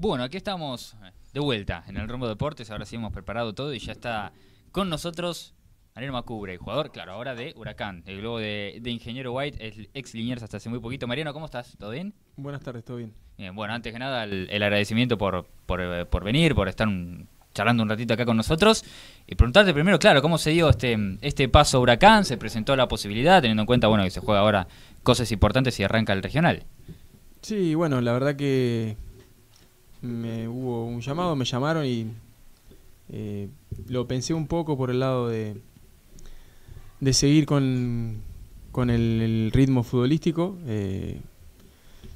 Bueno, aquí estamos eh, de vuelta en el rumbo Deportes. Ahora sí hemos preparado todo y ya está con nosotros Mariano Macubre, jugador, claro, ahora de Huracán, el globo de, Ingeniero White, ex Liniers hasta hace muy poquito. Mariano, ¿cómo estás? ¿Todo bien? Buenas tardes, todo bien. bien bueno, antes que nada, el, agradecimiento por, eh, por, venir, por estar charlando un ratito acá con nosotros. Y preguntarte primero, claro, ¿cómo se dio este, este paso a Huracán? ¿Se presentó la posibilidad, teniendo en cuenta bueno, que se juega ahora cosas importantes y arranca el regional? Sí, bueno, la verdad que me hubo un llamado, me llamaron y eh, lo pensé un poco por el lado de, de seguir con, con el, ritmo futbolístico. Eh,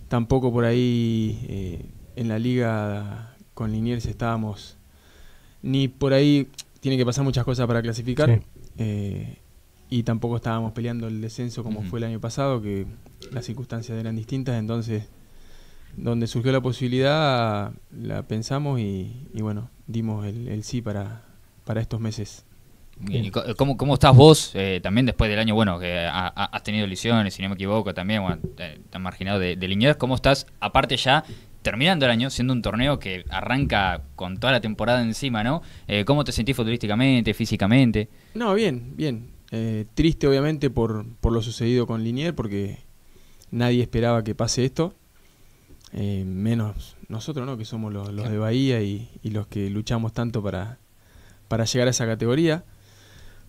tampoco por ahí eh, en la liga con Liniers estábamos, ni por ahí tiene que pasar muchas cosas para clasificar. y tampoco estábamos peleando el descenso como fue el año pasado, que las circunstancias eran distintas, entonces donde surgió la posibilidad, la pensamos y, bueno, dimos el, sí para, para estos meses. Cómo, estás vos eh, también después del año? Bueno, que ha, has tenido lesiones, si no me equivoco, también, bueno, te, marginado de, de ¿Cómo estás? Aparte ya terminando el año, siendo un torneo que arranca con toda la temporada encima, ¿no? Eh, ¿Cómo te sentís futurísticamente, físicamente? No, bien, bien. Eh, triste, obviamente, por, por lo sucedido con Linier, porque nadie esperaba que pase esto. Eh, menos nosotros, ¿no? Que somos los, de Bahía y, los que luchamos tanto para, llegar a esa categoría.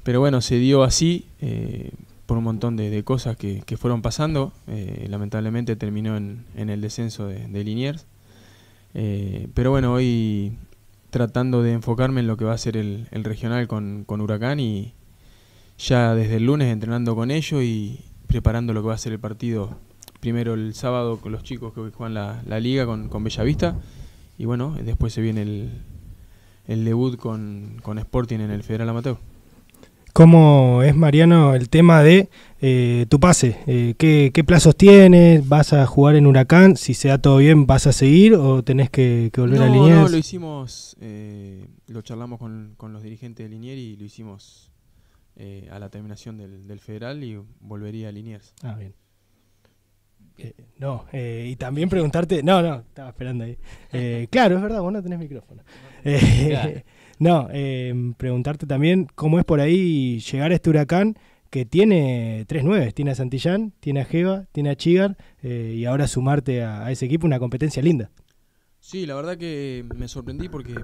Pero bueno, se dio así eh, por un montón de, cosas que, que, fueron pasando. Eh, lamentablemente terminó en, el descenso de, Liniers. pero bueno, hoy tratando de enfocarme en lo que va a ser el, regional con, con Huracán y ya desde el lunes entrenando con ellos y preparando lo que va a ser el partido primero el sábado con los chicos que hoy juegan la, liga con, Bellavista. Y bueno, después se viene el, debut con, Sporting en el Federal Amateur. ¿Cómo es, Mariano, el tema de eh, tu pase? Eh, ¿qué, plazos tienes? ¿Vas a jugar en Huracán? Si se da todo bien, ¿vas a seguir o tenés que, volver a Liniers? No, lo hicimos, eh, lo charlamos con, los dirigentes de Liniers y lo hicimos a la terminación del, del Federal y volvería a Liniers. Ah, bien. Eh, no, eh, y también preguntarte, no, no, estaba esperando ahí. Eh, claro, es verdad, vos no tenés micrófono. no, em, preguntarte también cómo es por ahí llegar a este huracán que tiene tres nueves, tiene a Santillán, tiene a Jeva, tiene a Chigar, y ahora sumarte a, ese equipo, una competencia linda. Sí, la verdad que me sorprendí porque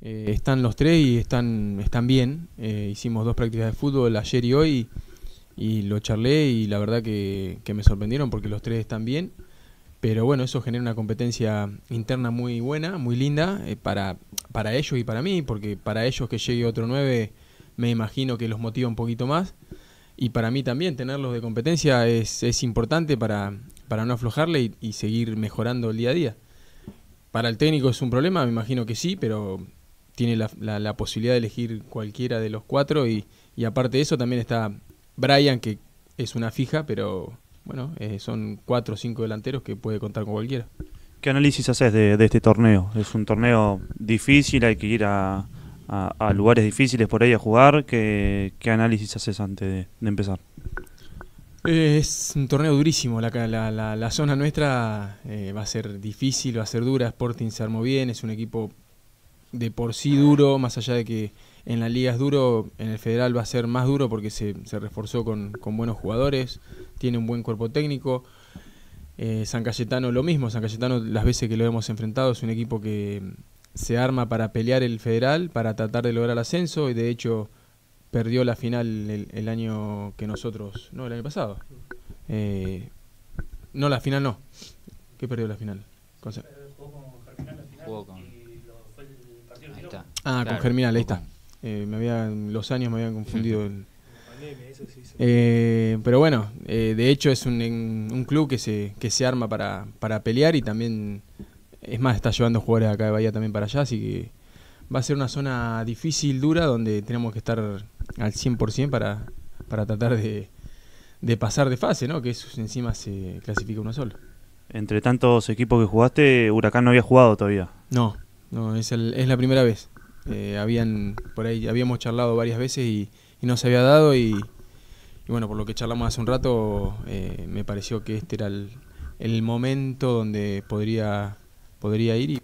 están los tres y están, están bien. hicimos dos prácticas de fútbol ayer y hoy. Y y lo charlé y la verdad que, me sorprendieron porque los tres están bien. Pero bueno, eso genera una competencia interna muy buena, muy linda eh, para, para ellos y para mí, porque para ellos que llegue otro 9 me imagino que los motiva un poquito más. Y para mí también tenerlos de competencia es, importante para, para no aflojarle y, seguir mejorando el día a día. Para el técnico es un problema, me imagino que sí, pero tiene la, posibilidad de elegir cualquiera de los cuatro y aparte de eso también está Brian, que es una fija, pero bueno, eh, son cuatro o cinco delanteros que puede contar con cualquiera. ¿Qué análisis haces de, este torneo? Es un torneo difícil, hay que ir a, lugares difíciles por ahí a jugar. ¿Qué, análisis haces antes de, empezar? Eh, es un torneo durísimo, la, zona nuestra eh, va a ser difícil, va a ser dura, Sporting se armó bien, es un equipo de por sí duro, más allá de que en la liga es duro, en el federal va a ser más duro porque se, reforzó con, buenos jugadores, tiene un buen cuerpo técnico. Eh, San Cayetano lo mismo, San Cayetano las veces que lo hemos enfrentado es un equipo que se arma para pelear el federal, para tratar de lograr el ascenso y de hecho perdió la final el, año que nosotros, no, el año pasado. Eh, no, la final no. ¿Qué perdió la final? Ah, con Germinal, ahí eh, me los años me habían confundido. Eh, pero bueno, eh, de hecho es un, club que se, que se arma para, pelear y también, es más, está llevando jugadores acá de Bahía también para allá, así que va a ser una zona difícil, dura, donde tenemos que estar al 100% para, para tratar de, de pasar de fase, ¿no? que eso encima se clasifica uno solo. Entre tantos equipos que jugaste, Huracán no había jugado todavía. No, no, es, el, es la primera vez. Eh, habían, por ahí habíamos charlado varias veces y, no se había dado y, bueno, por lo que charlamos hace un rato, eh, me pareció que este era el, momento donde podría, podría ir. Y...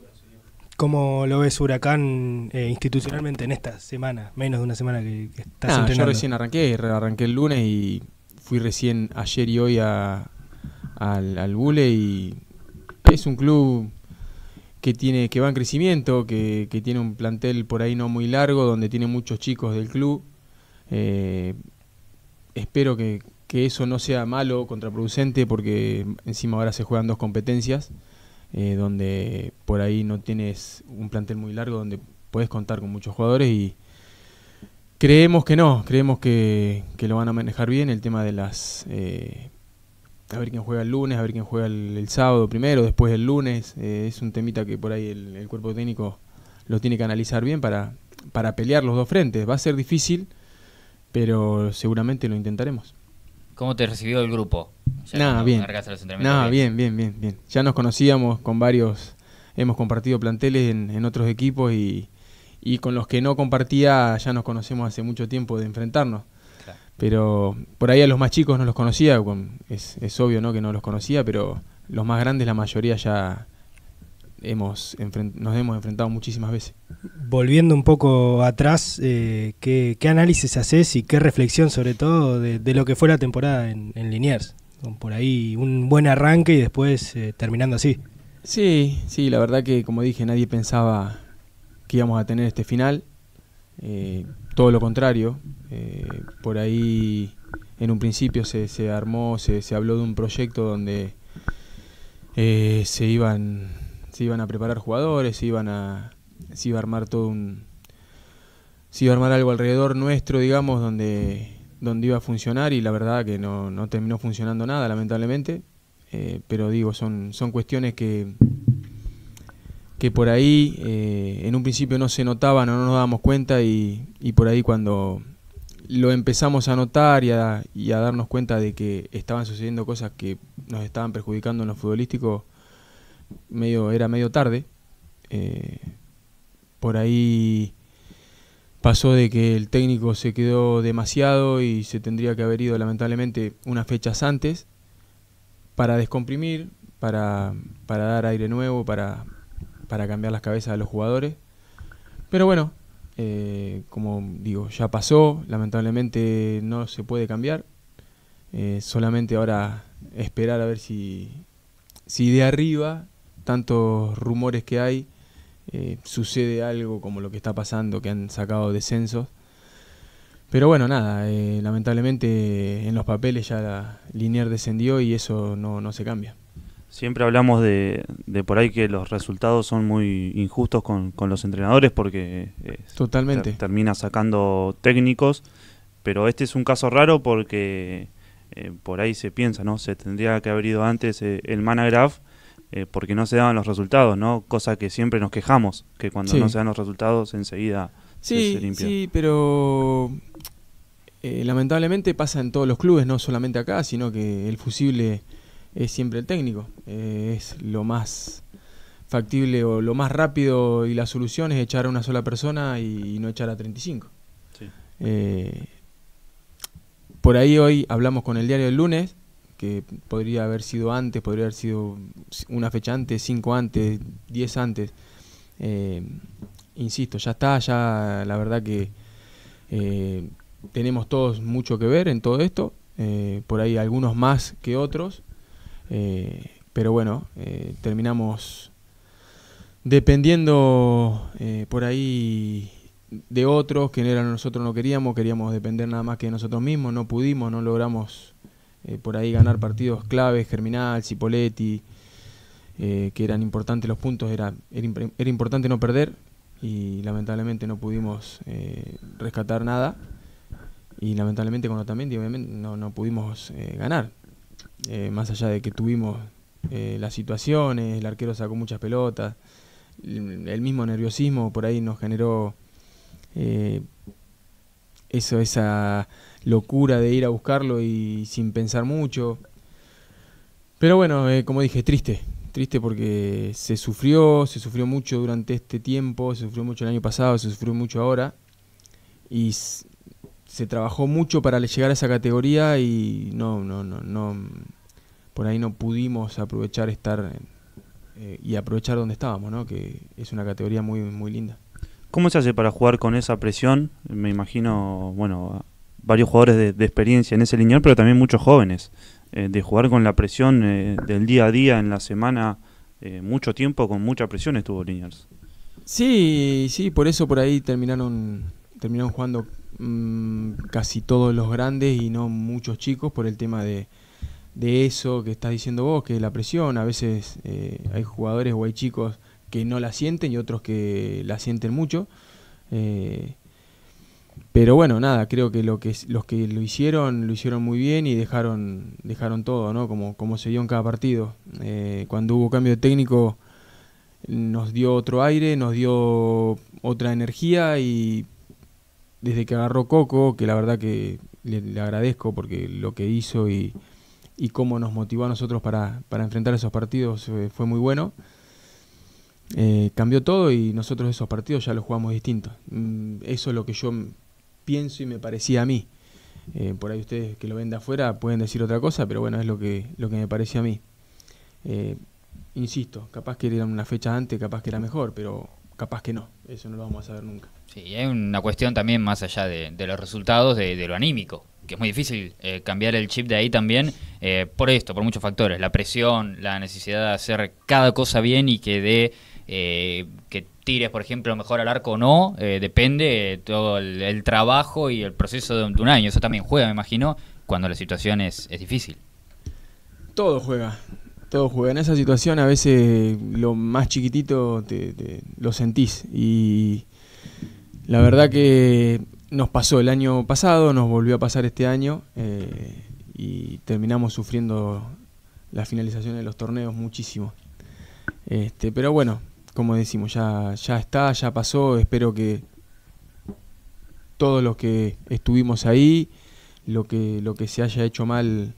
¿Cómo lo ves Huracán eh, institucionalmente en esta semana? Menos de una semana que estás Yo recién arranqué, arranqué el lunes y fui recién ayer y hoy al, al Bule y es un club que tiene que va en crecimiento, que, tiene un plantel por ahí no muy largo, donde tiene muchos chicos del club. Eh, espero que, eso no sea malo contraproducente, porque encima ahora se juegan dos competencias, eh, donde por ahí no tienes un plantel muy largo, donde puedes contar con muchos jugadores y creemos que no, creemos que, lo van a manejar bien el tema de las... Eh, a ver quién juega el lunes, a ver quién juega el, sábado primero, después el lunes. Eh, es un temita que por ahí el, cuerpo técnico lo tiene que analizar bien para, para pelear los dos frentes. Va a ser difícil, pero seguramente lo intentaremos. ¿Cómo te recibió el grupo? Nada, bien. Nada, bien. bien, bien, bien, Ya nos conocíamos con varios, hemos compartido planteles en, en otros equipos y, y con los que no compartía ya nos conocemos hace mucho tiempo de enfrentarnos. Pero por ahí a los más chicos no los conocía, es, es obvio ¿no? que no los conocía, pero los más grandes la mayoría ya hemos nos hemos enfrentado muchísimas veces. Volviendo un poco atrás, eh, ¿qué, análisis haces y qué reflexión sobre todo de, lo que fue la temporada en, en, Liniers? Por ahí un buen arranque y después eh, terminando así. Sí, sí, la verdad que como dije, nadie pensaba que íbamos a tener este final. Eh, todo lo contrario. Eh, por ahí en un principio se, armó, se, habló de un proyecto donde eh, se, iban, se iban a preparar jugadores, se, iban a, iba a armar todo un... iba a armar algo alrededor nuestro, digamos, donde, donde iba a funcionar y la verdad que no, terminó funcionando nada, lamentablemente. Eh, pero digo, son, son cuestiones que, que por ahí eh, en un principio no se notaban no nos dábamos cuenta y, por ahí cuando lo empezamos a notar y a, darnos cuenta de que estaban sucediendo cosas que nos estaban perjudicando en los futbolísticos, medio, era medio tarde. Eh, por ahí pasó de que el técnico se quedó demasiado y se tendría que haber ido lamentablemente unas fechas antes para descomprimir, para, para dar aire nuevo, para, para cambiar las cabezas de los jugadores. Pero bueno, eh, como digo, ya pasó, lamentablemente no se puede cambiar. Eh, solamente ahora esperar a ver si, si de arriba, tantos rumores que hay, eh, sucede algo como lo que está pasando, que han sacado descensos. Pero bueno, nada, lamentablemente en los papeles ya la linear descendió y eso no se cambia. Siempre hablamos de, de, por ahí que los resultados son muy injustos con, con los entrenadores porque eh, Totalmente. termina sacando técnicos, pero este es un caso raro porque eh, por ahí se piensa, ¿no? Se tendría que haber ido antes eh, el Managraf porque no se daban los resultados, ¿no? Cosa que siempre nos quejamos, que cuando no se dan los resultados enseguida sí, se, limpia. Sí, pero lamentablemente pasa en todos los clubes, no solamente acá, sino que el fusible es siempre el técnico. Eh, es lo más factible o lo más rápido y la solución es echar a una sola persona y, no echar a 35. Eh, por ahí hoy hablamos con el diario del lunes, que podría haber sido antes, podría haber sido una fecha antes, cinco antes, diez antes. Eh, insisto, ya está, ya la verdad que tenemos todos mucho que ver en todo esto, por ahí algunos más que otros, eh, pero bueno, eh, terminamos dependiendo eh, por ahí de otros que eran nosotros no queríamos, queríamos depender nada más que de nosotros mismos, no pudimos, no logramos por ahí ganar partidos claves, Germinal, Cipoletti, que eran importantes los puntos, era, era, importante no perder y lamentablemente no pudimos rescatar nada y lamentablemente cuando también obviamente no, no pudimos ganar. Eh, más allá de que tuvimos eh, las situaciones, el arquero sacó muchas pelotas, el, mismo nerviosismo por ahí nos generó eh, eso, esa locura de ir a buscarlo y sin pensar mucho. Pero bueno, como dije, triste, triste porque se sufrió, se sufrió mucho durante este tiempo, se sufrió mucho el año pasado, se sufrió mucho ahora y se trabajó mucho para llegar a esa categoría y no, no, no, no por ahí no pudimos aprovechar estar eh, y aprovechar donde estábamos, ¿no? Que es una categoría muy, muy linda. ¿Cómo se hace para jugar con esa presión? Me imagino, bueno, varios jugadores de, experiencia en ese lineal, pero también muchos jóvenes, eh, de jugar con la presión eh, del día a día, en la semana, mucho tiempo, con mucha presión estuvo Liniers. Sí, sí, por eso por ahí terminaron terminaron jugando mm, casi todos los grandes y no muchos chicos por el tema de, eso que estás diciendo vos, que es la presión, a veces eh, hay jugadores o hay chicos que no la sienten y otros que la sienten mucho. Eh, pero bueno, nada, creo que, lo que los que lo hicieron, lo hicieron muy bien y dejaron, dejaron todo, ¿no? Como, como se dio en cada partido. Eh, cuando hubo cambio de técnico nos dio otro aire, nos dio otra energía y desde que agarró Coco, que la verdad que le, agradezco porque lo que hizo y, cómo nos motivó a nosotros para, enfrentar esos partidos eh, fue muy bueno. Eh, cambió todo y nosotros esos partidos ya los jugamos distintos. Mm, eso es lo que yo pienso y me parecía a mí. Eh, por ahí ustedes que lo ven de afuera pueden decir otra cosa, pero bueno, es lo que, lo que me parece a mí. insisto, capaz que era una fecha antes, capaz que era mejor, pero capaz que no, eso no lo vamos a saber nunca. Sí, hay una cuestión también más allá de, los resultados, de, lo anímico, que es muy difícil eh, cambiar el chip de ahí también eh, por esto, por muchos factores, la presión, la necesidad de hacer cada cosa bien y que de eh, que tires, por ejemplo, mejor al arco o no, depende todo el, trabajo y el proceso de un, año, eso también juega, me imagino, cuando la situación es, es difícil. Todo juega, en esa situación a veces lo más chiquitito te, lo sentís. Y la verdad que nos pasó el año pasado, nos volvió a pasar este año eh, y terminamos sufriendo la finalización de los torneos muchísimo. Este, pero bueno, como decimos, ya, está, ya pasó. Espero que todos los que estuvimos ahí, lo que, lo que se haya hecho mal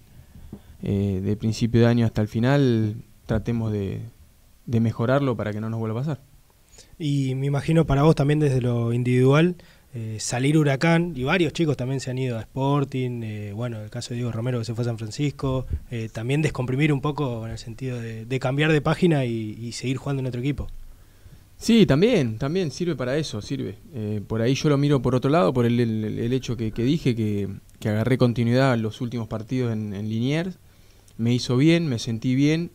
eh, de principio de año hasta el final tratemos de, mejorarlo para que no nos vuelva a pasar. Y me imagino para vos también desde lo individual, eh, salir Huracán, y varios chicos también se han ido a Sporting, eh, bueno, el caso de Diego Romero que se fue a San Francisco, también descomprimir un poco en el sentido de, cambiar de página y, seguir jugando en otro equipo. Sí, también, también sirve para eso, sirve. por ahí yo lo miro por otro lado, por el, el, hecho que, dije, que, agarré continuidad en los últimos partidos en, en Liniers, me hizo bien, me sentí bien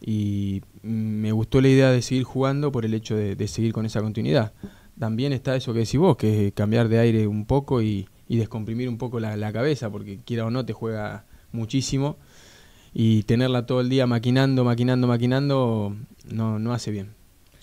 y me gustó la idea de seguir jugando por el hecho de, seguir con esa continuidad. También está eso que decís vos, que es cambiar de aire un poco y, descomprimir un poco la, cabeza, porque quiera o no te juega muchísimo y tenerla todo el día maquinando, maquinando, maquinando, no, no hace bien.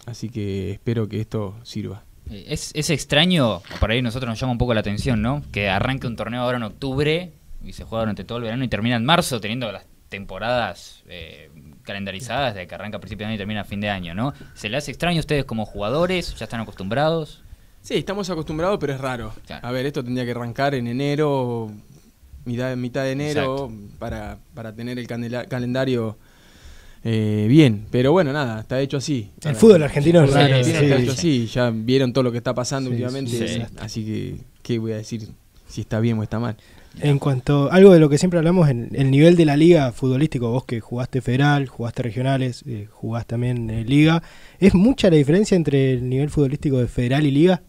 Así que espero que esto sirva. Eh, es, es extraño, para ahí nosotros nos llama un poco la atención, ¿no? Que arranque un torneo ahora en octubre y se juega durante todo el verano y termina en marzo teniendo las temporadas eh, calendarizadas de que arranca a principio de año y termina a fin de año, ¿no? ¿Se les hace extraño a ustedes como jugadores? ¿Ya están acostumbrados? Sí, estamos acostumbrados, pero es raro. A ver, esto tendría que arrancar en enero, mitad, de enero, para, tener el calendario eh, bien. Pero bueno, nada, está hecho así. El fútbol argentino es raro. Sí, ya vieron todo lo que está pasando últimamente, así que, ¿qué voy a decir? Si está bien o está mal. En cuanto a algo de lo que siempre hablamos, en el nivel de la liga futbolístico, vos que jugaste federal, jugaste regionales, eh, jugás también eh, liga, ¿es mucha la diferencia entre el nivel futbolístico de federal y liga?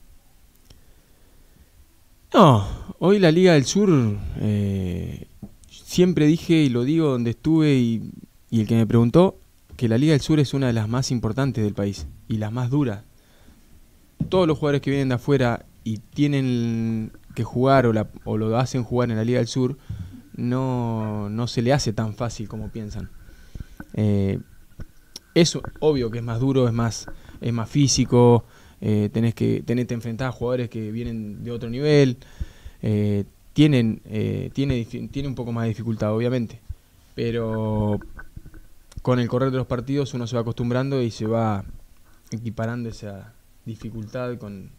No, hoy la Liga del Sur, eh, siempre dije y lo digo donde estuve y, y el que me preguntó, que la Liga del Sur es una de las más importantes del país y las más duras. Todos los jugadores que vienen de afuera y tienen que jugar o, lo hacen jugar en la Liga del Sur, no, se le hace tan fácil como piensan. es eh, eso, obvio que es más duro, es más, es más físico, eh, tenés que tenerte a jugadores que vienen de otro nivel, eh, tienen, tiene, tiene un poco más de dificultad, obviamente, pero con el correr de los partidos uno se va acostumbrando y se va equiparando esa dificultad con,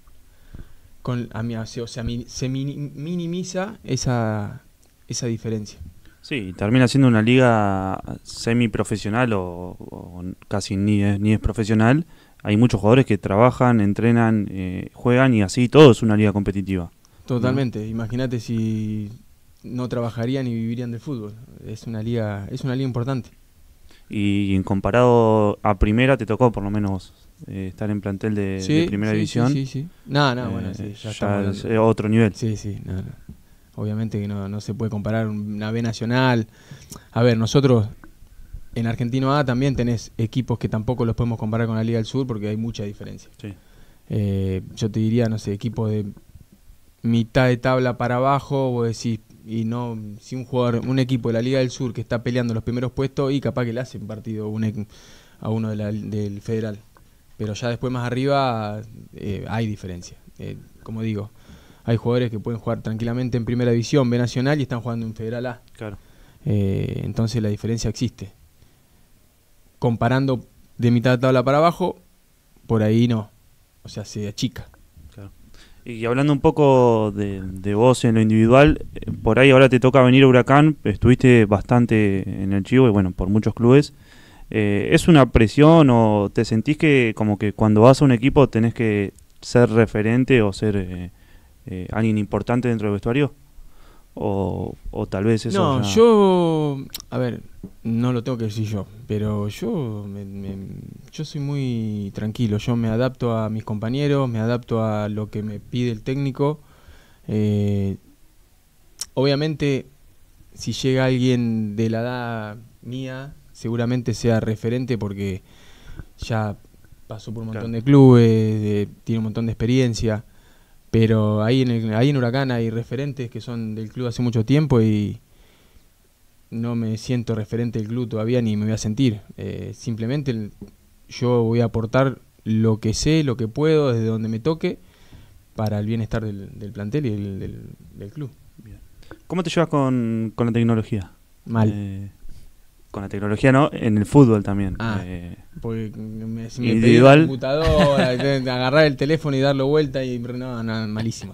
con a mi, o sea, se minimiza esa, esa diferencia. Sí, termina siendo una liga semiprofesional o, o casi ni es, ni es profesional. Hay muchos jugadores que trabajan, entrenan, eh, juegan y así todo es una liga competitiva. Totalmente. Imagínate si no trabajarían y vivirían del fútbol. Es una liga, es una liga importante. Y, y en comparado a primera te tocó por lo menos eh, estar en plantel de, primera división. Sí, sí, sí. No, no, eh, bueno, ya, es eh, otro nivel. Sí, sí. Obviamente que no, no se puede comparar una B nacional. A ver, nosotros en Argentino A también tenés equipos que tampoco los podemos comparar con la Liga del Sur porque hay mucha diferencia. yo te diría, no sé, equipos de mitad de tabla para abajo, vos decís, y no, si un jugador, un equipo de la Liga del Sur que está peleando los primeros puestos y capaz que le hace un partido a uno del Federal pero ya después más arriba eh, hay diferencia. Eh, como digo, hay jugadores que pueden jugar tranquilamente en Primera División B Nacional y están jugando en Federal A. Claro. Eh, entonces la diferencia existe. Comparando de mitad de tabla para abajo, por ahí no. O sea, se achica. Y hablando un poco de, de vos en lo individual, por ahí ahora te toca venir a Huracán, estuviste bastante en el Chivo y bueno, por muchos clubes. Eh, ¿es una presión o te sentís que como que cuando vas a un equipo tenés que ser referente o ser eh, eh, alguien importante dentro del vestuario? O, tal vez eso... No, yo... A ver, no lo tengo que decir yo, pero yo, yo soy muy tranquilo, yo me adapto a mis compañeros, me adapto a lo que me pide el técnico. obviamente, si llega alguien de la edad mía, seguramente sea referente porque ya pasó por un montón de clubes, tiene un montón de experiencia, pero ahí en, ahí en Huracán hay referentes que son del club hace mucho tiempo y no me siento referente del club todavía ni me voy a sentir. Eh, simplemente yo voy a aportar lo que sé, lo que puedo, desde donde me toque, para el bienestar del, plantel y del, del, club. ¿Cómo te llevas con, la tecnología? Mal. Eh, con la tecnología no, en el fútbol también. Ah, eh, porque me, si me individual. computadora, agarrar el teléfono y darlo vuelta y no, malísimo.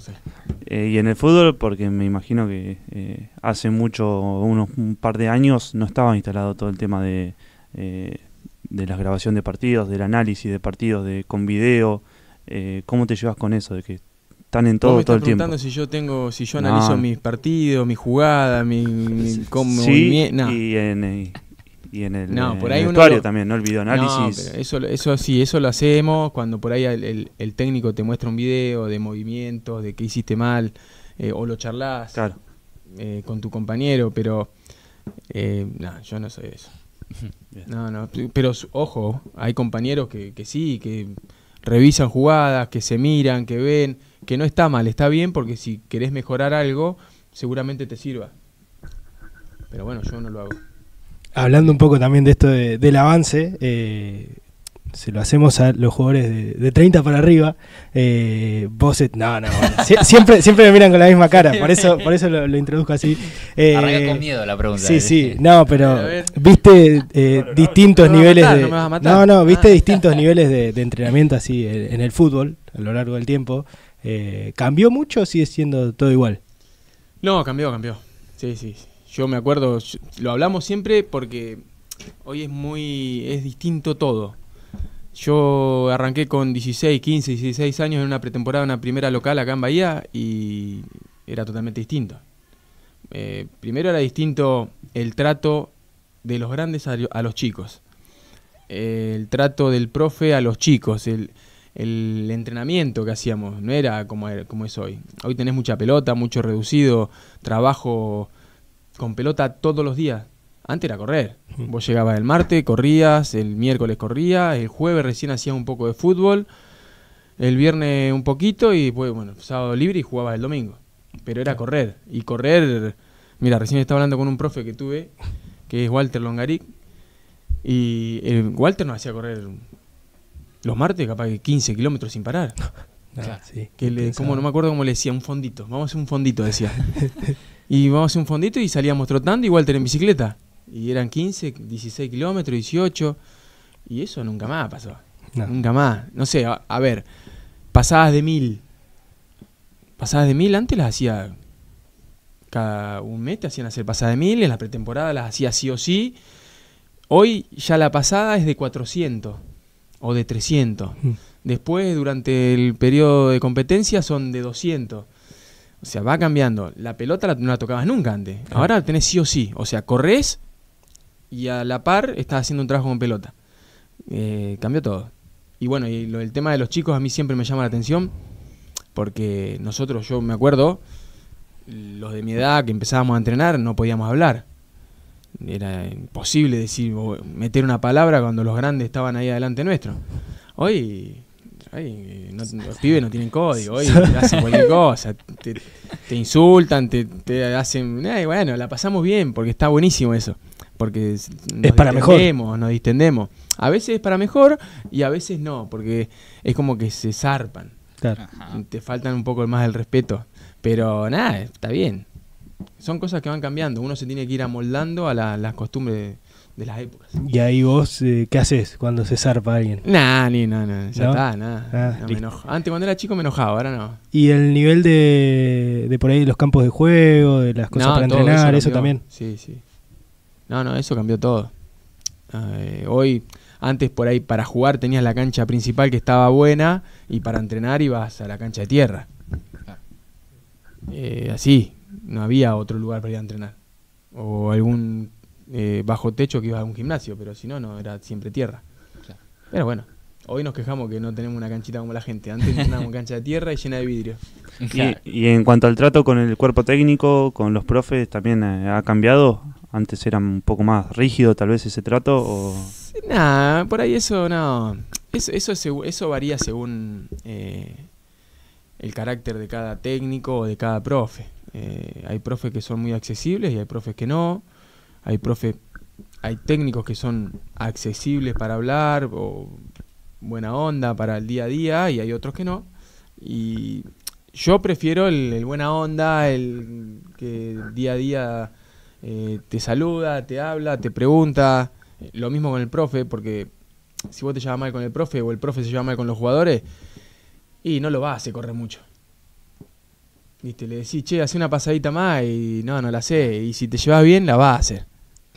Eh, y en el fútbol, porque me imagino que eh, hace mucho, unos un par de años, no estaba instalado todo el tema de, de la grabación de partidos, del análisis de partidos, de con video. ¿Cómo te llevas con eso? De que están en todo, todo el tiempo. si yo tengo, si yo analizo mis partidos, mi mi, sí, y en, y en el, no, también, ¿no? El análisis eso, eso sí, eso lo hacemos cuando por ahí el, técnico te muestra un video de movimientos, de qué hiciste mal, eh, o lo charlas eh, con tu compañero, pero eh, no, yo no sé eso. pero ojo, hay compañeros que, que sí, que revisan jugadas, que se miran, que ven, que no está mal, está bien porque si querés mejorar algo, seguramente te sirva. Pero bueno, yo no lo hago hablando un poco también de esto del avance, eh, se lo hacemos a los jugadores de, 30 para arriba. Eh, vos, no, no, siempre, siempre me miran con la misma cara, por eso, por eso lo, introduzco así. Eh, con miedo la pregunta. Sí, eh. sí, no, pero viste distintos niveles de. No, no, viste ah. distintos niveles de, entrenamiento así en, el fútbol a lo largo del tiempo. ¿Cambió mucho o sigue siendo todo igual? No, cambió, cambió. Sí, sí, sí. Yo me acuerdo, lo hablamos siempre porque hoy es muy, es distinto todo. Yo arranqué con 16, 15, 16 años en una pretemporada, una primera local acá en Bahía y era totalmente distinto. Eh, primero era distinto el trato de los grandes a, los chicos, el trato del profe a los chicos, el, entrenamiento que hacíamos, no era como, como es hoy. Hoy tenés mucha pelota, mucho reducido, trabajo con pelota todos los días. Antes era correr. Vos llegabas el martes, corrías, el miércoles corrías, el jueves recién hacías un poco de fútbol, el viernes un poquito y pues, bueno, sábado libre y jugabas el domingo. Pero era correr. Y correr, mira, recién estaba hablando con un profe que tuve, que es Walter Longaric, y eh, Walter nos hacía correr los martes capaz que 15 kilómetros sin parar. Ah, que le, como, no me acuerdo cómo le decía, un fondito. Vamos a hacer un fondito, decía. Y vamos a un fondito y salíamos trotando igual tener bicicleta. Y eran 15, 16 kilómetros, 18. Y eso nunca más pasó. Nunca más. No sé, a, ver, pasadas de mil. Pasadas de mil antes las hacía. Cada un mes te hacían hacer pasadas de mil, en la pretemporada las hacía sí o sí. Hoy ya la pasada es de 400 o de 300. Mm. Después, durante el periodo de competencia, son de 200. O sea, va cambiando. La pelota no la tocabas nunca antes. Ah. Ahora tenés sí o sí. O sea, corres y a la par estás haciendo un trabajo con pelota. Eh, cambió todo. Y bueno, y el tema de los chicos a mí siempre me llama la atención porque nosotros, yo me acuerdo, los de mi edad que empezábamos a entrenar no podíamos hablar. Era imposible decir, meter una palabra cuando los grandes estaban ahí adelante nuestro. Hoy Ay, no, los pibes no tienen código, te hacen cualquier cosa, te, insultan, te, hacen... bueno, la pasamos bien porque está buenísimo eso, porque nos es para mejor. Nos distendemos. A veces es para mejor y a veces no, porque es como que se zarpan. Te faltan un poco más el respeto, pero nada, está bien. Son cosas que van cambiando, uno se tiene que ir amoldando a las costumbres de las épocas. ¿Y ahí vos eh, qué haces cuando se zarpa alguien? Nah, ni, no, ya está, nada. Ah, antes cuando era chico me enojaba, ahora no. ¿Y el nivel de, de por ahí los campos de juego, de las cosas para entrenar, eso, también? Sí, sí. No, no, eso cambió todo. Ah, eh, hoy, antes por ahí para jugar tenías la cancha principal que estaba buena y para entrenar ibas a la cancha de tierra. Eh, así, no había otro lugar para ir a entrenar. O algún eh, bajo techo que iba a un gimnasio, pero si no, no, era siempre tierra. Pero bueno, hoy nos quejamos que no tenemos una canchita como la gente. Antes teníamos cancha de tierra y llena de vidrio. Y, en cuanto al trato con el cuerpo técnico, con los profes, ¿también eh, ha cambiado? Antes era un poco más rígido tal vez ese trato. O... Nah, por ahí eso no. Eso, eso, varía según eh, el carácter de cada técnico o de cada profe. hay profes que son muy accesibles y hay profes que no hay profe, hay técnicos que son accesibles para hablar o buena onda para el día a día y hay otros que no. Y yo prefiero el, buena onda, el que día a día eh, te saluda, te habla, te pregunta. Lo mismo con el profe, porque si vos te llevas mal con el profe o el profe se lleva mal con los jugadores, y no lo va a hacer correr mucho. ¿Viste? Le decís, che, hace una pasadita más y no, no la sé. Y si te llevas bien, la va a hacer.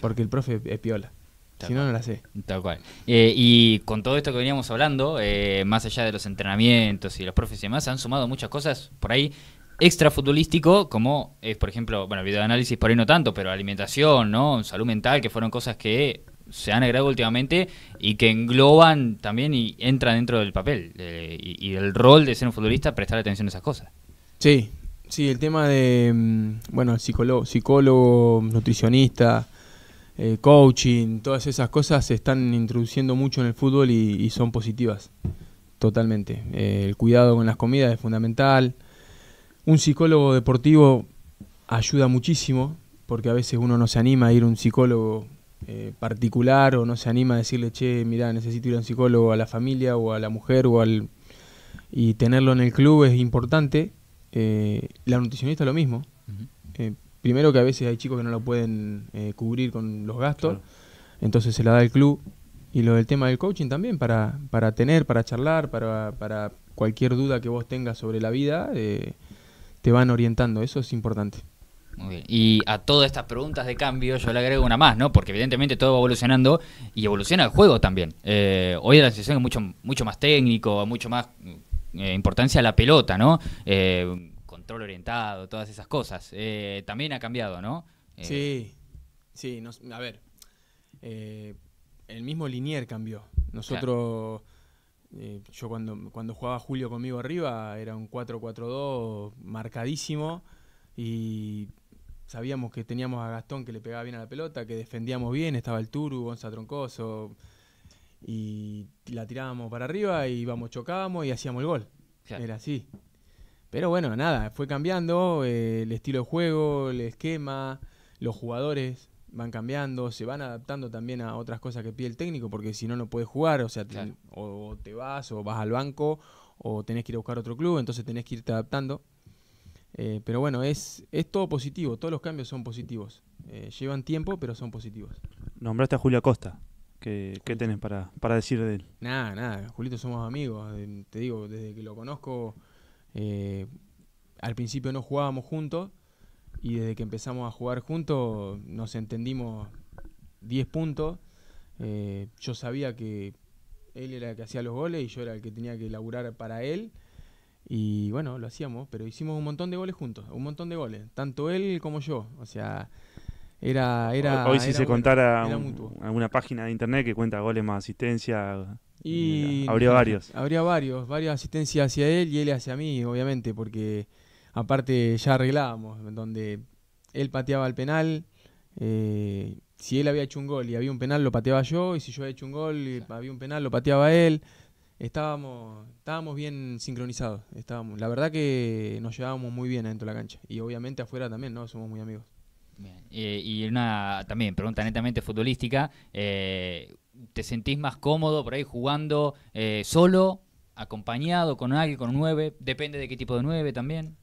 Porque el profe es piola. si no, no la sé. Tal cual. Eh, y con todo esto que veníamos hablando, eh, más allá de los entrenamientos y los profes y demás, han sumado muchas cosas por ahí extra futbolístico, como es, por ejemplo, bueno, videoanálisis por ahí no tanto, pero alimentación, ¿no? Salud mental, que fueron cosas que se han agregado últimamente y que engloban también y entran dentro del papel eh, y, y, el rol de ser un futbolista, prestar atención a esas cosas. Sí, sí, el tema de, mm, bueno, psicólogo, psicólogo nutricionista, eh, coaching, todas esas cosas se están introduciendo mucho en el fútbol y, son positivas, totalmente. Eh, el cuidado con las comidas es fundamental. Un psicólogo deportivo ayuda muchísimo, porque a veces uno no se anima a ir a un psicólogo eh, particular o no se anima a decirle, che, mira, necesito ir a un psicólogo a la familia o a la mujer o al... Y tenerlo en el club es importante. la nutricionista lo mismo primero que a veces hay chicos que no lo pueden eh, cubrir con los gastos, entonces se la da el club. Y lo del tema del coaching también, para, para tener, para charlar, para, cualquier duda que vos tengas sobre la vida, eh, te van orientando, eso es importante. Y a todas estas preguntas de cambio yo le agrego una más, ¿no? Porque evidentemente todo va evolucionando y evoluciona el juego también. Eh, hoy la sesión es mucho, mucho más técnico, mucho más importancia a la pelota, ¿no? control orientado, todas esas cosas. Eh, también ha cambiado, ¿no? Eh, sí, sí, a ver, eh, el mismo Linier cambió. Nosotros, yo cuando, cuando jugaba Julio conmigo arriba, era un 4-4-2 marcadísimo y sabíamos que teníamos a Gastón que le pegaba bien a la pelota, que defendíamos bien, estaba el Turu, Gonza Troncoso, y la tirábamos para arriba y íbamos, chocábamos y hacíamos el gol. Era así. Pero bueno, nada, fue cambiando eh, el estilo de juego, el esquema, los jugadores van cambiando, se van adaptando también a otras cosas que pide el técnico, porque si no, no puedes jugar, o sea, o te vas, o vas al banco, o tenés que ir a buscar otro club, entonces tenés que irte adaptando. Eh, pero bueno, es, es todo positivo, todos los cambios son positivos. Eh, llevan tiempo, pero son positivos. Nombraste a Julio Acosta. ¿Qué, tenés para, para decir de él? Nada, nada, Julito somos amigos. Te digo, desde que lo conozco eh, al principio no jugábamos juntos y desde que empezamos a jugar juntos nos entendimos 10 puntos. Eh, yo sabía que él era el que hacía los goles y yo era el que tenía que laburar para él. Y bueno, lo hacíamos, pero hicimos un montón de goles juntos, un montón de goles, tanto él como yo. O sea, era. era Hoy, si se contara alguna página de internet que cuenta goles más asistencia, y habría varios. Habría varios, varias asistencias hacia él y él hacia mí, obviamente, porque aparte ya arreglábamos, donde él pateaba el penal, eh, si él había hecho un gol y había un penal, lo pateaba yo, y si yo había hecho un gol y había un penal, lo pateaba él. Estábamos, estábamos bien sincronizados, estábamos, la verdad que nos llevábamos muy bien adentro de la cancha, y obviamente afuera también, ¿no? Somos muy amigos. Bien. Eh, y una también pregunta netamente futbolística. Eh, te sentís más cómodo por ahí jugando eh, solo, acompañado con alguien, con un 9? Depende de qué tipo de 9 también.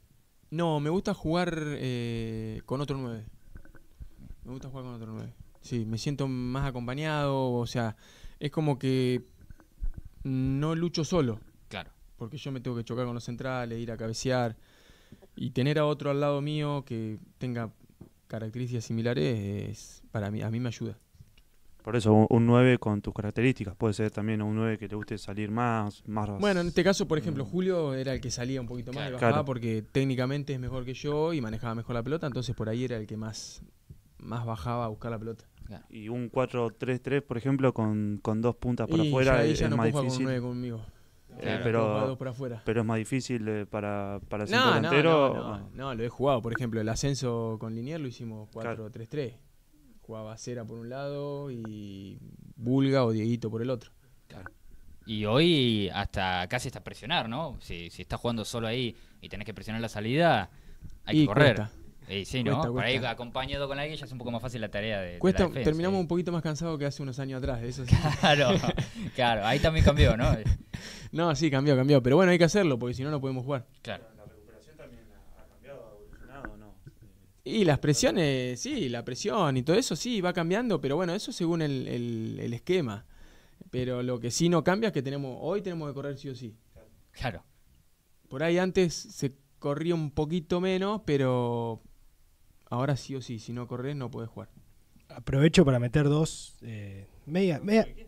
No, me gusta jugar eh, con otro 9. Me gusta jugar con otro nueve. Sí, me siento más acompañado, o sea, es como que no lucho solo. Claro. Porque yo me tengo que chocar con los centrales, ir a cabecear y tener a otro al lado mío que tenga características similares, es, para mí, a mí me ayuda. Por eso, un, 9 con tus características. Puede ser también un 9 que te guste salir más. más bueno, en este caso, por ejemplo, mm. Julio era el que salía un poquito más y bajaba porque técnicamente es mejor que yo y manejaba mejor la pelota, entonces por ahí era el que más, más bajaba a buscar la pelota. Y un 4-3-3, por ejemplo, con, dos puntas por afuera es, más difícil. conmigo. Eh, pero, es más difícil eh, para, para no, centro no, delantero. No, lo he jugado. Por ejemplo, el ascenso con Linier lo hicimos 4-3-3 jugaba Cera por un lado y Bulga o Dieguito por el otro. Y hoy hasta casi hasta presionar, ¿no? Si, estás jugando solo ahí y tenés que presionar la salida, hay que correr. sí, ¿no? Por ahí acompañado con alguien ya es un poco más fácil la tarea de. la defensa, terminamos un poquito más cansado que hace unos años atrás, eso Claro, claro, ahí también cambió, ¿no? no, sí, cambió, cambió. Pero bueno, hay que hacerlo, porque si no, no podemos jugar. Claro. Y las presiones, sí, la presión y todo eso sí va cambiando, pero bueno, eso según el, el, esquema. Pero lo que sí no cambia es que tenemos hoy tenemos que correr sí o sí. Claro. Por ahí antes se corría un poquito menos, pero ahora sí o sí, si no corres no puedes jugar. Aprovecho para meter dos eh, media,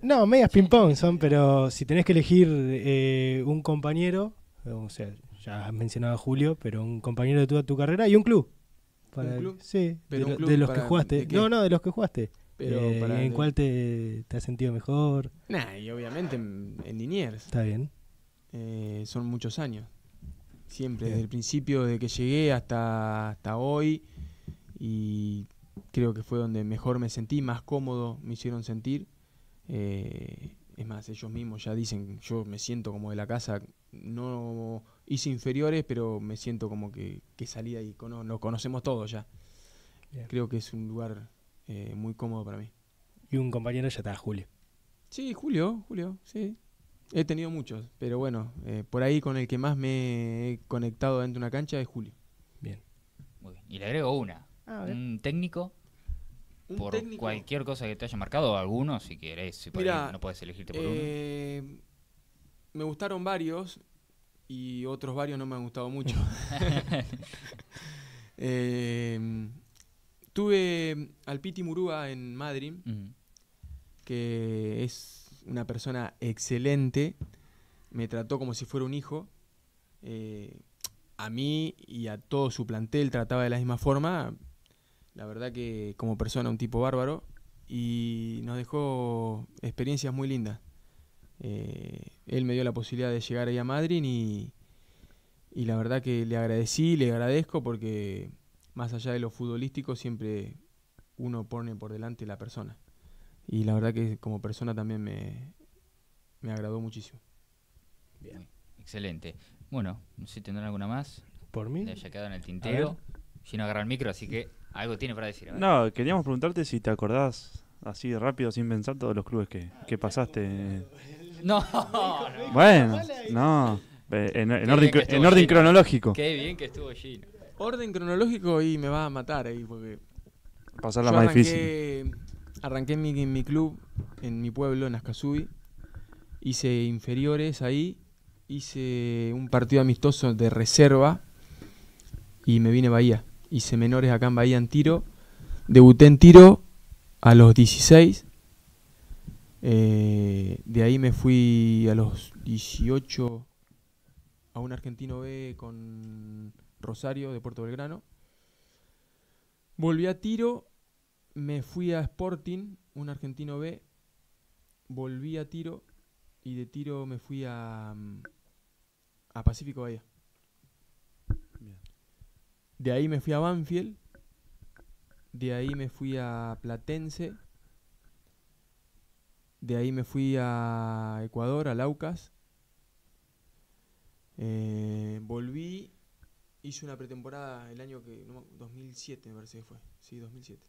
no, medias ping-pong son, pero si tenés que elegir eh, un compañero, o sea, ya has mencionado Julio, pero un compañero de toda tu carrera y un club para ¿Un club? Sí, de, los que jugaste. no, no, de los que jugaste. Pero eh, ¿En cuál te, has sentido mejor? Nah, y obviamente en, en Está bien. Eh, son muchos años. Siempre, desde el principio, de que llegué hasta, hasta hoy. Y creo que fue donde mejor me sentí, más cómodo me hicieron sentir. Eh, es más, ellos mismos ya dicen, yo me siento como de la casa, no hice inferiores, pero me siento como que, que salí ahí, nos conocemos todos ya. Creo que es un lugar eh, muy cómodo para mí. Y un compañero ya está, Julio. Sí, Julio, Julio, sí. He tenido muchos, pero bueno, eh, por ahí con el que más me he conectado dentro de una cancha es Julio. Bien. Y le agrego una. un técnico por cualquier cosa que te haya marcado, alguno, si querés, no puedes elegirte por uno. Eh, me gustaron varios, y otros varios no me han gustado mucho. Em, tuve al Piti Murúa en Madrid, que es una persona excelente, me trató como si fuera un hijo. Eh, a mí y a todo su plantel trataba de la misma forma. La verdad que como persona un tipo bárbaro y nos dejó experiencias muy lindas. Eh, él me dio la posibilidad de llegar ahí a Madrid y, la verdad que le agradecí, le agradezco porque más allá de lo futbolístico siempre uno pone por delante la persona. Y la verdad que como persona también me, me agradó muchísimo. Bien. Excelente. Bueno, no sé si tendrán alguna más. Por mí. Ya haya quedado en el tintero. Si no agarra el micro, así que algo tiene para decir. No, queríamos preguntarte si te acordás así rápido, sin pensar, todos los clubes que, que pasaste. No, Bueno, no. En, orden, cronológico. Qué bien que estuvo Gino. Orden cronológico y me va a matar ahí porque. Pasar la más difícil. Arranqué en mi, club, en mi pueblo, en Ascasubi. Hice inferiores ahí. Hice un partido amistoso de reserva. Y me vine Bahía. Hice menores acá en Bahía en tiro. Debuté en tiro a los 16 eh, de ahí me fui a los 18 a un argentino B con Rosario de Puerto Belgrano. Volví a tiro, me fui a Sporting, un argentino B. Volví a tiro y de tiro me fui a, mm, a Pacífico Bahía. De ahí me fui a Banfield. De ahí me fui a Platense. De ahí me fui a Ecuador, a Laucas. Eh, volví, hice una pretemporada el año que. 2007, me parece que fue. Sí, 2007.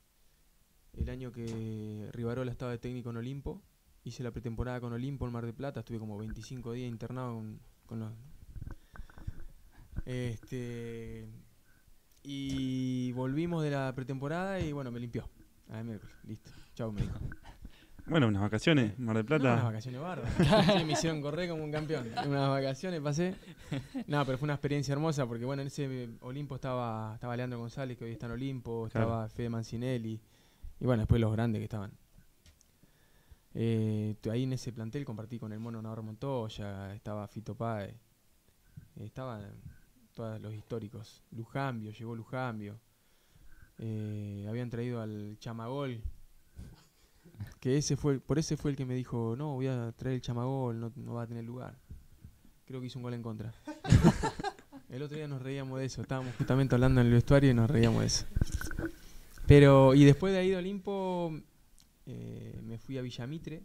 El año que Rivarola estaba de técnico en Olimpo. Hice la pretemporada con Olimpo en Mar de Plata. Estuve como 25 días internado con, los. Este. Y volvimos de la pretemporada y bueno, me limpió. A ver, listo. Chao, me bueno, unas vacaciones, Mar del Plata. unas vacaciones bárbaras. me hicieron correr como un campeón. Unas vacaciones pasé. No, pero fue una experiencia hermosa porque, bueno, en ese Olimpo estaba, estaba Leandro González, que hoy está en Olimpo, estaba Fede Mancinelli y, bueno, después los grandes que estaban. Eh, ahí en ese plantel compartí con el mono Navarro Montoya, estaba Fito Páez, estaban todos los históricos. Lujambio, llegó Lujambio. Eh, habían traído al Chamagol, que ese fue, por ese fue el que me dijo, no, voy a traer el chamagol, no, va a tener lugar. Creo que hizo un gol en contra. el otro día nos reíamos de eso, estábamos justamente hablando en el vestuario y nos reíamos de eso. Pero, y después de ahí de Olimpo, eh, me fui a Villamitre,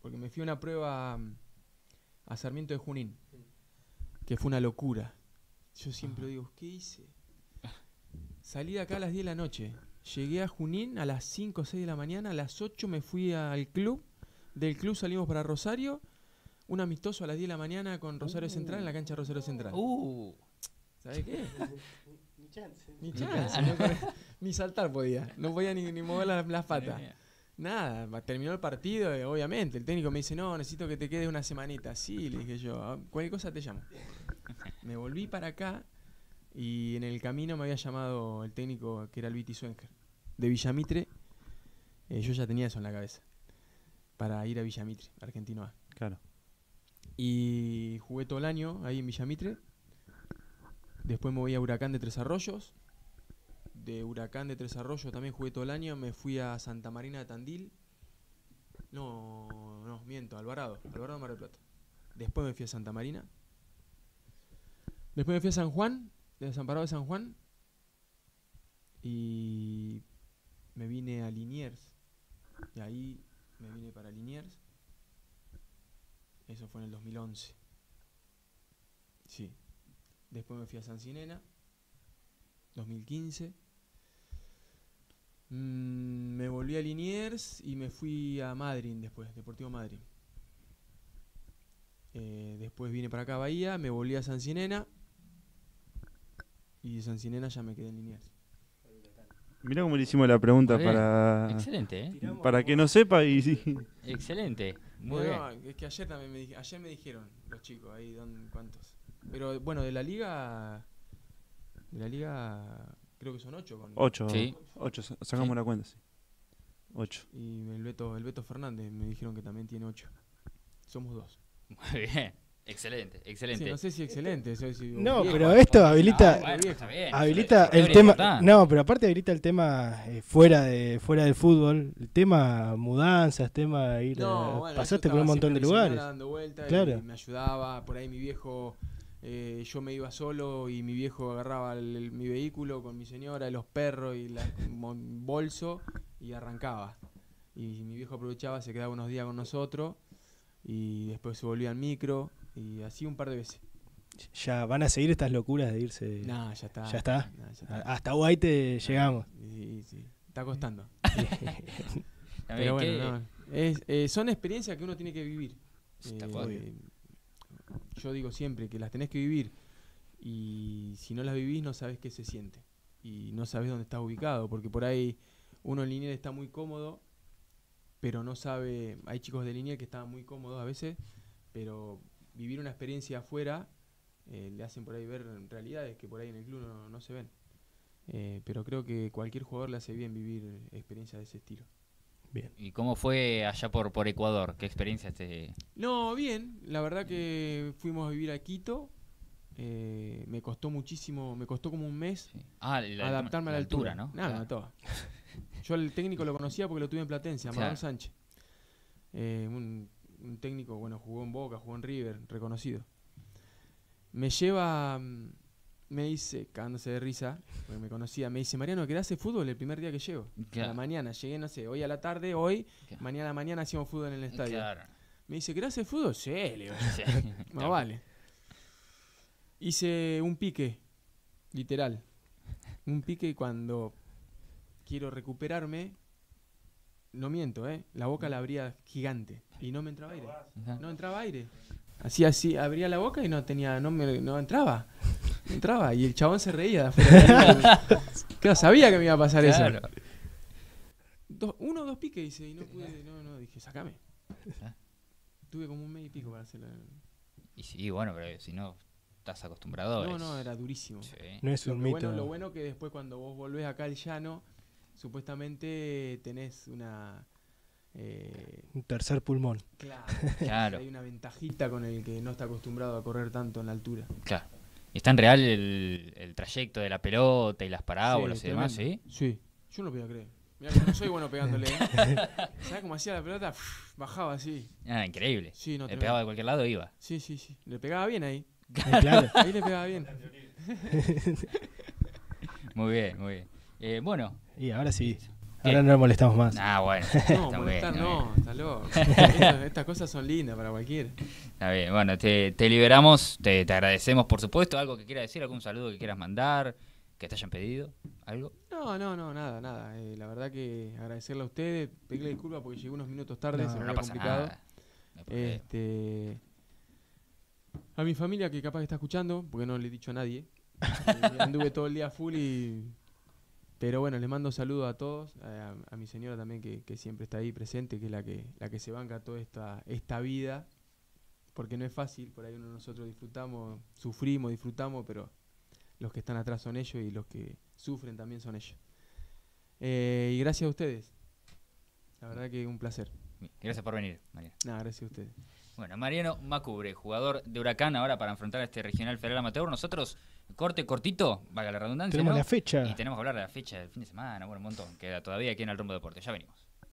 porque me fui a una prueba mm, a Sarmiento de Junín, que fue una locura. Yo siempre digo, ¿qué hice? Salí de acá a las 10 de la noche, Llegué a Junín a las 5 o 6 de la mañana, a las 8 me fui al club, del club salimos para Rosario, un amistoso a las 10 de la mañana con Rosario uh. Central en la cancha de Rosario Central. Uh. ¿Sabes qué? Ni chance. Ni chance. ni saltar podía. No podía ni, mover las, patas. Nada, terminó el partido, eh, obviamente. El técnico me dice, no, necesito que te quedes una semanita. Sí, le dije yo, ah, cualquier cosa te llamo. Me volví para acá y en el camino me había llamado el técnico que era el Viti Zuenger de Villamitre. Eh, yo ya tenía eso en la cabeza para ir a Villamitre, Argentino A. Claro. Y jugué todo el año ahí en Villamitre. Después me voy a Huracán de Tres Arroyos. De Huracán de Tres Arroyos también jugué todo el año. Me fui a Santa Marina de Tandil. No, no, miento, Alvarado. Alvarado Mar del Plata. Después me fui a Santa Marina. Después me fui a San Juan Desamparado de San Juan y me vine a Liniers. Y ahí me vine para Liniers. Eso fue en el 2011. Sí. Después me fui a San Sinena. 2015. Mm, me volví a Liniers y me fui a Madrid después, Deportivo Madrid. Eh, después vine para acá a Bahía, me volví a San Sinena y San Cinena ya me quedé en líneas. Mirá cómo le hicimos la pregunta para. Excelente, ¿eh? Para que no sepa y Excelente, muy Es que ayer también me, ayer me dijeron los chicos, ahí, don, ¿cuántos? Pero bueno, de la liga. De la liga. Creo que son ocho. Con ocho, sí. ocho, sacamos la cuenta, sí. Ocho. Y el Beto, el Beto Fernández me dijeron que también tiene ocho. Somos dos. Muy bien. Excelente, excelente. no sé si excelente. no, pero eh. esto habilita, ah, el tema. No, pero aparte habilita el tema eh, fuera de fuera del fútbol, el tema mudanzas, tema ir. a, eh, pasaste por un montón de lugares. claro. me ayudaba. Por ahí mi viejo, yo me iba solo y mi viejo agarraba mi vehículo con mi señora, los perros y el bolso y arrancaba. Y mi viejo aprovechaba, se quedaba unos días con nosotros y después se volvía al micro y así un par de veces. ¿Ya van a seguir estas locuras de irse? No, ya está. ¿Ya está? Hasta White llegamos. Sí, sí. Está costando. Pero bueno, no. Eh, son experiencias que uno tiene que vivir. Eh, yo digo siempre que las tenés que vivir y si no las vivís no sabes qué se siente y no sabes dónde estás ubicado, porque por ahí uno en línea está muy cómodo, pero no sabe, hay chicos de línea que estaban muy cómodos a veces, pero vivir una experiencia afuera eh, le hacen por ahí ver realidades que por ahí en el club no, se ven. Eh, pero creo que cualquier jugador le hace bien vivir experiencias de ese estilo. ¿Y cómo fue allá por, por Ecuador? ¿Qué experiencia te...? No, bien. La verdad que fuimos a vivir a Quito. Eh, me costó muchísimo, me costó como un mes ah, adaptarme a la altura. ¿no? Nada, todo Yo el técnico lo conocía porque lo tuve en Platense, Marlon Sánchez un técnico, bueno, jugó en Boca, jugó en River, reconocido. Me lleva, mm, me dice, cagándose de risa, porque me conocía, me dice, Mariano, ¿qué hace fútbol el primer día que llego? A la mañana, llegué, no sé, hoy a la tarde, hoy, mañana a la mañana hacíamos fútbol en el estadio. Me dice, ¿qué hace fútbol? Sí, le vale. Hice un pique, literal. Un pique cuando quiero recuperarme, no miento, ¿eh? La boca la abría gigante. Y no me entraba aire. No entraba aire. Así, así, abría la boca y no tenía, no no entraba. No entraba. Y el chabón se reía. claro, sabía que me iba a pasar eso. uno o dos piques, dice, y no pude, no, no, dije, sacame. Tuve como un medio pico para hacerlo. Y sí, bueno, pero si no, estás acostumbrado. No, no, era durísimo. No es un lo mito. Bueno, lo bueno que después cuando vos volvés acá al llano, supuestamente tenés una eh, un tercer pulmón. Claro, Hay una ventajita con el que no está acostumbrado a correr tanto en la altura. Claro. ¿Y en real el, trayecto de la pelota y las parábolas y demás, sí? Sí, yo no lo podía creer. Mirá que no soy bueno pegándole. ¿eh? ¿Sabes cómo hacía la pelota? bajaba así. Ah, increíble. Sí, no, le pegaba de cualquier lado iba. Sí, sí, sí. Le pegaba bien ahí. Eh, claro. Ahí le pegaba bien. muy bien, muy bien. Eh, bueno. Y ahora sí. Ahora no nos molestamos más. Ah, bueno. no, Estas, cosas son lindas para cualquiera. Está bien, bueno, te, liberamos, te, agradecemos, por supuesto. ¿Algo que quieras decir? ¿Algún saludo que quieras mandar? ¿Que te hayan pedido? ¿Algo? No, no, no, nada, nada. Eh, la verdad que agradecerle a ustedes, pedirle disculpas porque llegué unos minutos tarde, no, se me no complicado. Este, a mi familia que capaz está escuchando, porque no le he dicho a nadie. Eh, anduve todo el día full y pero bueno, les mando saludos a todos, a, mi señora también que, siempre está ahí presente, que es la que, la que se banca toda esta, esta vida, porque no es fácil, por ahí uno nosotros disfrutamos, sufrimos, disfrutamos, pero los que están atrás son ellos y los que sufren también son ellos. Eh, y gracias a ustedes, la verdad que es un placer. Gracias por venir, Mariano. gracias a ustedes. Bueno, Mariano Macubre, jugador de Huracán ahora para enfrentar a este regional federal amateur. Nosotros Corte cortito, valga la redundancia. Tenemos la fecha. Y tenemos que hablar de la fecha del fin de semana, bueno, un montón. Queda todavía aquí en el Rumbo Deporte. Ya venimos.